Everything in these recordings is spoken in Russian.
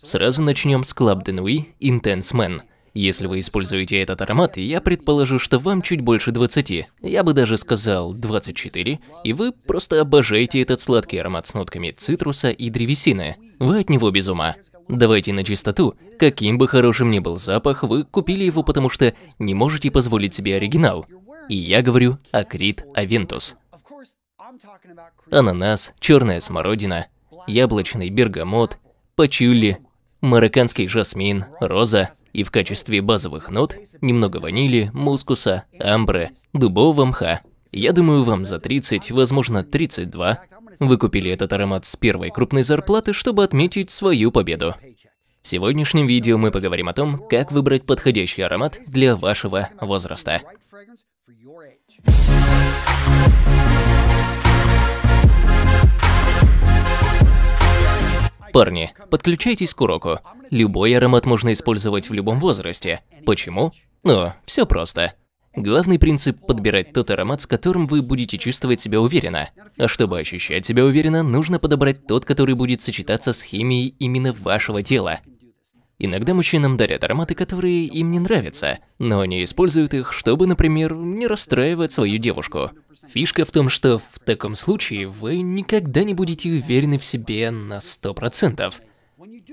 Сразу начнем с Club de Intense Man. Если вы используете этот аромат, я предположу, что вам чуть больше 20, я бы даже сказал 24, и вы просто обожаете этот сладкий аромат с нотками цитруса и древесины. Вы от него без ума. Давайте на чистоту, каким бы хорошим ни был запах, вы купили его, потому что не можете позволить себе оригинал. И я говорю о Крит Авентус. Ананас, черная смородина, яблочный бергамот, пачули, марокканский жасмин, роза и в качестве базовых нот немного ванили, мускуса, амбры, дубового мха. Я думаю, вам за 30, возможно 32, вы купили этот аромат с первой крупной зарплаты, чтобы отметить свою победу. В сегодняшнем видео мы поговорим о том, как выбрать подходящий аромат для вашего возраста. Парни, подключайтесь к уроку. Любой аромат можно использовать в любом возрасте. Почему? Ну, все просто. Главный принцип – подбирать тот аромат, с которым вы будете чувствовать себя уверенно. А чтобы ощущать себя уверенно, нужно подобрать тот, который будет сочетаться с химией именно вашего тела. Иногда мужчинам дарят ароматы, которые им не нравятся, но они используют их, чтобы, например, не расстраивать свою девушку. Фишка в том, что в таком случае вы никогда не будете уверены в себе на 100%.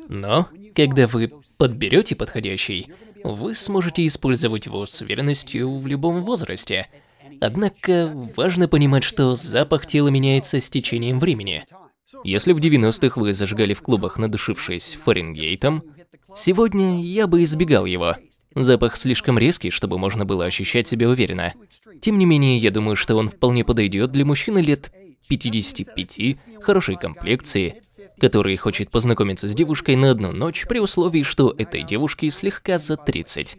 Но, когда вы подберете подходящий, вы сможете использовать его с уверенностью в любом возрасте. Однако, важно понимать, что запах тела меняется с течением времени. Если в 90-х вы зажигали в клубах, надушившись Фаренгейтом, Сегодня я бы избегал его. Запах слишком резкий, чтобы можно было ощущать себя уверенно. Тем не менее, я думаю, что он вполне подойдет для мужчины лет 55, хорошей комплекции, который хочет познакомиться с девушкой на одну ночь при условии, что этой девушке слегка за 30.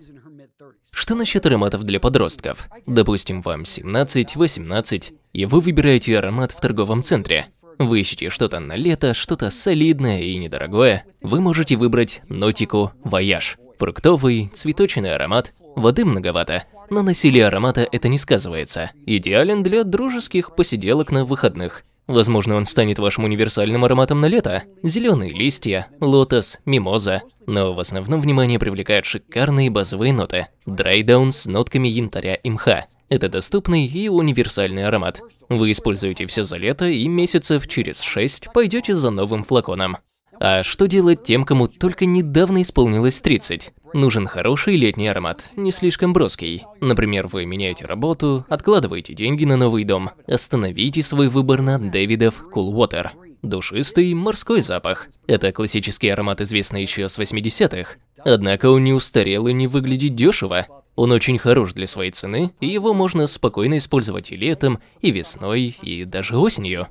Что насчет ароматов для подростков? Допустим, вам 17-18, и вы выбираете аромат в торговом центре. Вы ищете что-то на лето, что-то солидное и недорогое, вы можете выбрать нотику «Вояж». Фруктовый, цветочный аромат, воды многовато, но на силе аромата это не сказывается. Идеален для дружеских посиделок на выходных. Возможно, он станет вашим универсальным ароматом на лето. Зеленые листья, лотос, мимоза. Но в основном внимание привлекают шикарные базовые ноты. Драйдаун с нотками янтаря и мха. Это доступный и универсальный аромат. Вы используете все за лето и месяцев через шесть пойдете за новым флаконом. А что делать тем, кому только недавно исполнилось 30? Нужен хороший летний аромат, не слишком броский. Например, вы меняете работу, откладываете деньги на новый дом. Остановите свой выбор на Дэвидов Cool Water. Душистый морской запах. Это классический аромат, известный еще с 80-х. Однако он не устарел и не выглядит дешево. Он очень хорош для своей цены, и его можно спокойно использовать и летом, и весной, и даже осенью.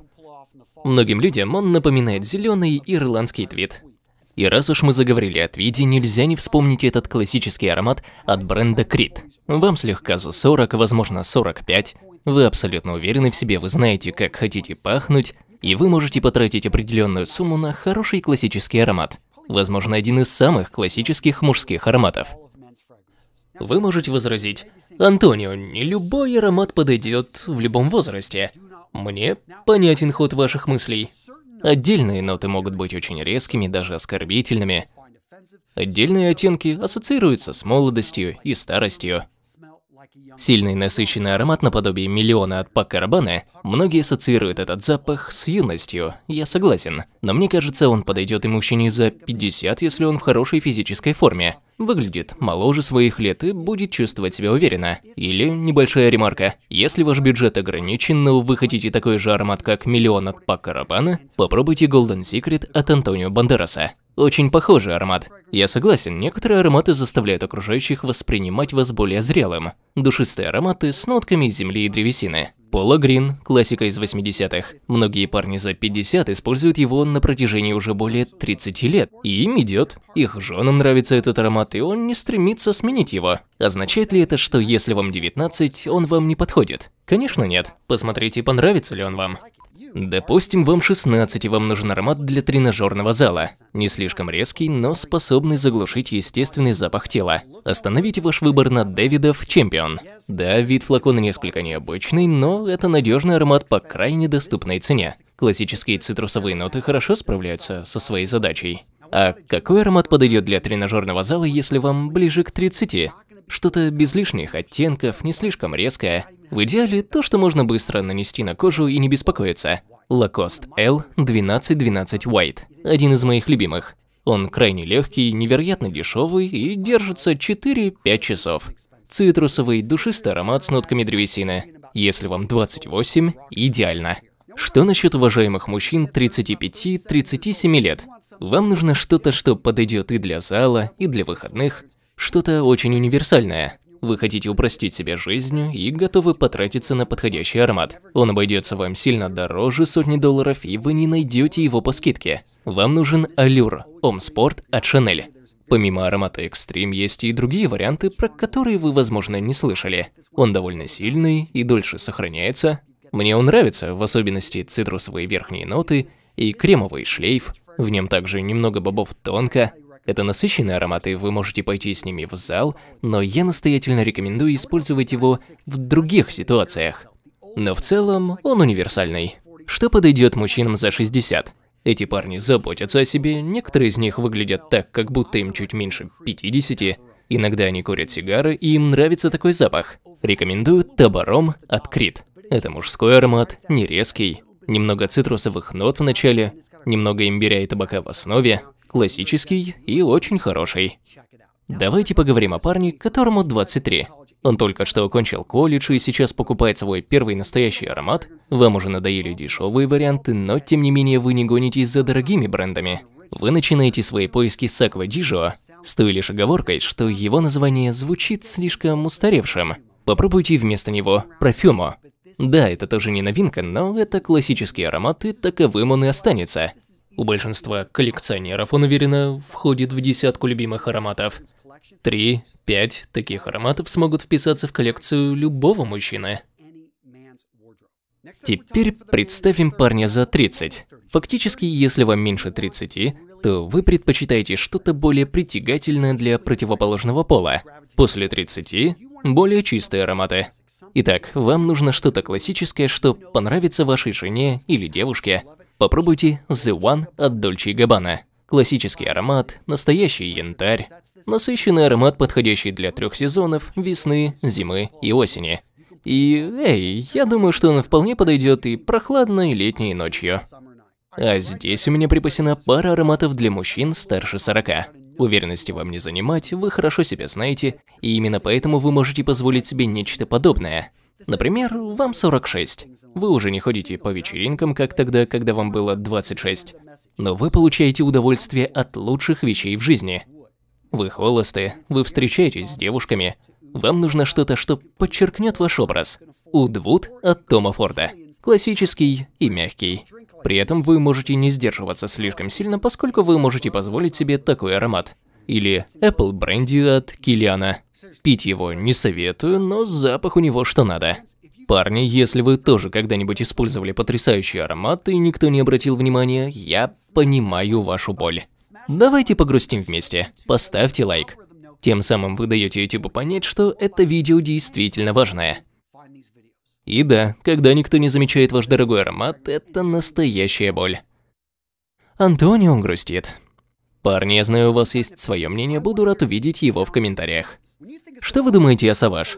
Многим людям он напоминает зеленый ирландский твит. И раз уж мы заговорили о твиде, нельзя не вспомнить этот классический аромат от бренда Крит. Вам слегка за 40, возможно 45, вы абсолютно уверены в себе, вы знаете, как хотите пахнуть, и вы можете потратить определенную сумму на хороший классический аромат. Возможно, один из самых классических мужских ароматов. Вы можете возразить, Антонио, не любой аромат подойдет в любом возрасте. Мне понятен ход ваших мыслей. Отдельные ноты могут быть очень резкими, даже оскорбительными. Отдельные оттенки ассоциируются с молодостью и старостью. Сильный насыщенный аромат наподобие миллиона от Пакарабана, многие ассоциируют этот запах с юностью, я согласен, но мне кажется, он подойдет и мужчине за 50, если он в хорошей физической форме выглядит моложе своих лет и будет чувствовать себя уверенно. Или небольшая ремарка. Если ваш бюджет ограничен, но вы хотите такой же аромат, как миллион от Пака Рабана, попробуйте Golden Secret от Антонио Бандераса. Очень похожий аромат. Я согласен, некоторые ароматы заставляют окружающих воспринимать вас более зрелым. Душистые ароматы с нотками земли и древесины. Пола Грин – классика из 80-х. Многие парни за 50 используют его на протяжении уже более 30 лет. И им идет. Их женам нравится этот аромат, и он не стремится сменить его. Означает ли это, что если вам 19, он вам не подходит? Конечно нет. Посмотрите, понравится ли он вам. Допустим, вам 16 и вам нужен аромат для тренажерного зала. Не слишком резкий, но способный заглушить естественный запах тела. Остановите ваш выбор на Дэвидов Чемпион. Да, вид флакона несколько необычный, но это надежный аромат по крайне доступной цене. Классические цитрусовые ноты хорошо справляются со своей задачей. А какой аромат подойдет для тренажерного зала, если вам ближе к 30? Что-то без лишних оттенков, не слишком резкое. В идеале то, что можно быстро нанести на кожу и не беспокоиться. Lacoste L 1212 White. Один из моих любимых. Он крайне легкий, невероятно дешевый и держится 4-5 часов. Цитрусовый, душистый аромат с нотками древесины. Если вам 28, идеально. Что насчет уважаемых мужчин 35-37 лет? Вам нужно что-то, что подойдет и для зала, и для выходных, что-то очень универсальное. Вы хотите упростить себе жизнь и готовы потратиться на подходящий аромат. Он обойдется вам сильно дороже сотни долларов, и вы не найдете его по скидке. Вам нужен Allure Ом Спорт от Chanel. Помимо аромата экстрим есть и другие варианты, про которые вы, возможно, не слышали. Он довольно сильный и дольше сохраняется, мне он нравится, в особенности цитрусовые верхние ноты и кремовый шлейф. В нем также немного бобов тонко. Это насыщенные ароматы, вы можете пойти с ними в зал, но я настоятельно рекомендую использовать его в других ситуациях. Но в целом он универсальный. Что подойдет мужчинам за 60? Эти парни заботятся о себе, некоторые из них выглядят так, как будто им чуть меньше 50. Иногда они курят сигары, и им нравится такой запах. Рекомендую Табаром от Крит. Это мужской аромат, не резкий, немного цитрусовых нот в начале, немного имбиря и табака в основе, классический и очень хороший. Давайте поговорим о парне, которому 23. Он только что окончил колледж и сейчас покупает свой первый настоящий аромат. Вам уже надоели дешевые варианты, но тем не менее вы не гонитесь за дорогими брендами. Вы начинаете свои поиски с Аква Дижо, с той лишь оговоркой, что его название звучит слишком устаревшим. Попробуйте вместо него парфюмо, да, это тоже не новинка, но это классический аромат, и таковым он и останется. У большинства коллекционеров, он уверенно, входит в десятку любимых ароматов. Три, пять таких ароматов смогут вписаться в коллекцию любого мужчины. Теперь представим парня за 30. Фактически, если вам меньше 30, то вы предпочитаете что-то более притягательное для противоположного пола. После 30 более чистые ароматы. Итак, вам нужно что-то классическое, что понравится вашей жене или девушке. Попробуйте The One от Dolce Gabbana. Классический аромат, настоящий янтарь, насыщенный аромат, подходящий для трех сезонов, весны, зимы и осени. И, эй, я думаю, что он вполне подойдет и прохладной летней ночью. А здесь у меня припасена пара ароматов для мужчин старше 40. Уверенности вам не занимать, вы хорошо себя знаете, и именно поэтому вы можете позволить себе нечто подобное. Например, вам 46. Вы уже не ходите по вечеринкам, как тогда, когда вам было 26. Но вы получаете удовольствие от лучших вещей в жизни. Вы холосты, вы встречаетесь с девушками. Вам нужно что-то, что подчеркнет ваш образ. Удвуд от Тома Форда. Классический и мягкий. При этом вы можете не сдерживаться слишком сильно, поскольку вы можете позволить себе такой аромат. Или Apple Brandy от Килиана. Пить его не советую, но запах у него что надо. Парни, если вы тоже когда-нибудь использовали потрясающий аромат и никто не обратил внимания, я понимаю вашу боль. Давайте погрустим вместе. Поставьте лайк. Тем самым вы даете YouTube понять, что это видео действительно важное. И да, когда никто не замечает ваш дорогой аромат, это настоящая боль. Антонио грустит. Парни, я знаю, у вас есть свое мнение, буду рад увидеть его в комментариях. Что вы думаете о Саваж?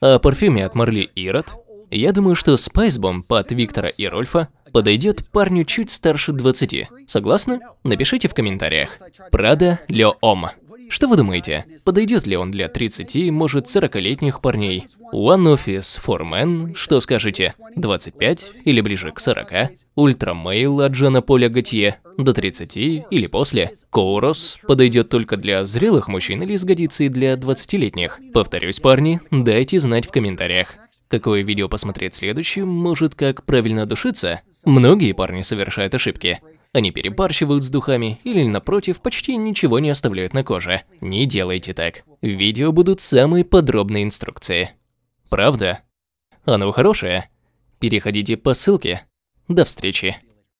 О парфюме от Марли Ирод? Я думаю, что Spice Bomb от Виктора и Рольфа подойдет парню чуть старше 20. Согласны? Напишите в комментариях. Прада Ле Ома. Что вы думаете, подойдет ли он для 30, может, 40-летних парней? One Office for Men, что скажете, 25 или ближе к 40? Ультрамейл от Жана Поля Готье, до 30 или после? Коурос подойдет только для зрелых мужчин или сгодится и для 20-летних? Повторюсь, парни, дайте знать в комментариях. Какое видео посмотреть следующим, может, как правильно душиться? Многие парни совершают ошибки. Они перебарщивают с духами или, напротив, почти ничего не оставляют на коже. Не делайте так. В видео будут самые подробные инструкции. Правда? Оно хорошее? Переходите по ссылке. До встречи.